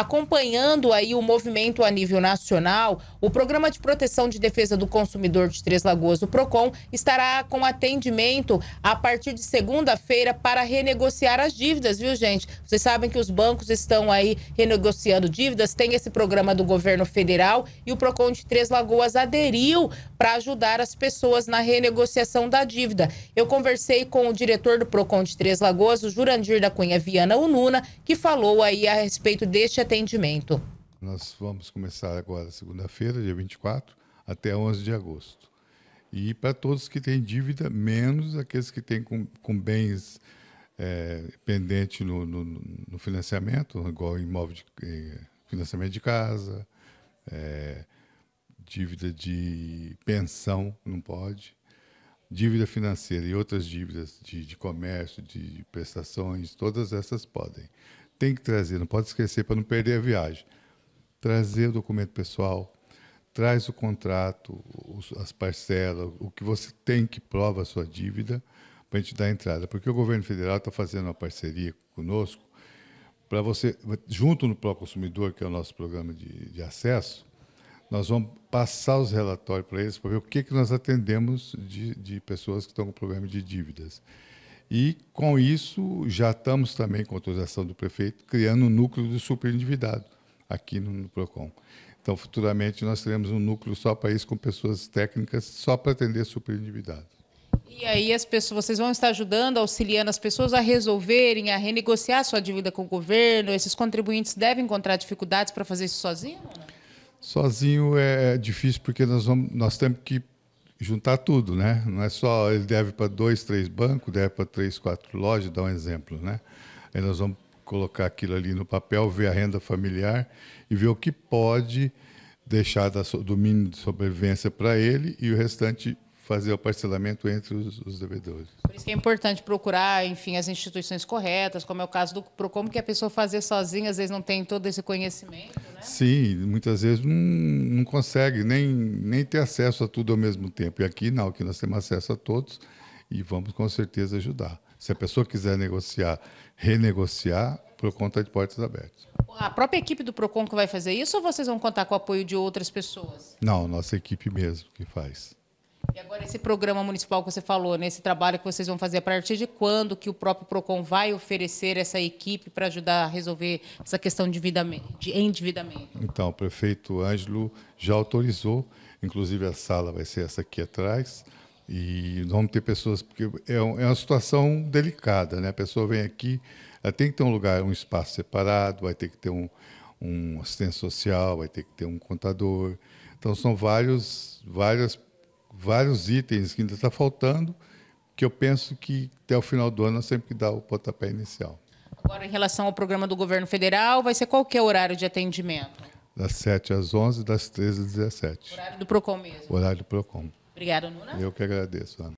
acompanhando aí o movimento a nível nacional, o Programa de Proteção de Defesa do Consumidor de Três Lagoas, o PROCON, estará com atendimento a partir de segunda-feira para renegociar as dívidas, viu, gente? Vocês sabem que os bancos estão aí renegociando dívidas, tem esse programa do governo federal e o PROCON de Três Lagoas aderiu para ajudar as pessoas na renegociação da dívida. Eu conversei com o diretor do PROCON de Três Lagoas, o Jurandir da Cunha Viana Ununa, que falou aí a respeito deste atendimento atendimento. Nós vamos começar agora, segunda-feira, dia 24, até 11 de agosto. E para todos que têm dívida, menos aqueles que têm com, com bens é, pendentes no, no, no, financiamento, igual imóvel de, é, financiamento de casa, é, dívida de pensão, não pode, dívida financeira e outras dívidas de, de comércio, de prestações, todas essas podem. Tem que trazer, não pode esquecer para não perder a viagem. Trazer o documento pessoal, traz o contrato, as parcelas, o que você tem que prova a sua dívida para a gente dar entrada. Porque o governo federal está fazendo uma parceria conosco para você, junto no Pro Consumidor, que é o nosso programa de, de acesso, nós vamos passar os relatórios para eles para ver o que, que nós atendemos de, de pessoas que estão com problema de dívidas. E com isso já estamos também com autorização do prefeito criando um núcleo do superendividado aqui no, no Procon. Então, futuramente, nós teremos um núcleo só para isso, com pessoas técnicas, só para atender superendividado. E aí as pessoas, vocês vão estar ajudando, auxiliando as pessoas a resolverem, a renegociar sua dívida com o governo? Esses contribuintes devem encontrar dificuldades para fazer isso sozinho? Sozinho é, é difícil porque nós, vamos, nós temos que juntar tudo, né? Não é só ele deve para dois, três bancos, deve para três, quatro lojas, dá um exemplo, né? Aí nós vamos colocar aquilo ali no papel, ver a renda familiar e ver o que pode deixar da, do mínimo de sobrevivência para ele e o restante fazer o parcelamento entre os, os, devedores. Por isso que é importante procurar, enfim, as instituições corretas, como é o caso do Procon, que a pessoa fazer sozinha, às vezes não tem todo esse conhecimento, né? Sim, muitas vezes não, não consegue nem, nem ter acesso a tudo ao mesmo tempo. E aqui não, aqui nós temos acesso a todos e vamos com certeza ajudar. Se a pessoa quiser negociar, renegociar, Procon está de portas abertas. A própria equipe do Procon que vai fazer isso ou vocês vão contar com o apoio de outras pessoas? Não, nossa equipe mesmo que faz. E agora esse programa municipal que você falou, nesse né, trabalho que vocês vão fazer, a partir de quando que o próprio Procon vai oferecer essa equipe para ajudar a resolver essa questão de, de endividamento? Então, o prefeito Ângelo já autorizou, inclusive a sala vai ser essa aqui atrás, e vamos ter pessoas, porque é, é, uma situação delicada, né? A pessoa vem aqui, ela tem que ter um lugar, um espaço separado, vai ter que ter um, um assistente social, vai ter que ter um contador. Então, são vários, várias vários itens que ainda está faltando, que eu penso que até o final do ano nós sempre que dar o pontapé inicial. Agora, em relação ao programa do governo federal, vai ser qual que é o horário de atendimento? Das 7 às 11, das 13 às 17. Horário do PROCON mesmo. Horário do PROCON. Obrigada, Nuna. Eu que agradeço, Ana.